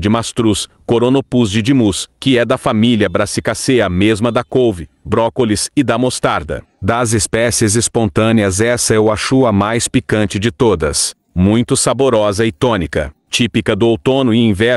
de mastruz, coronopus de dimus, que é da família Brassicaceae, a mesma da couve, brócolis e da mostarda. Das espécies espontâneas essa eu é acho a mais picante de todas, muito saborosa e tônica, típica do outono e inverno.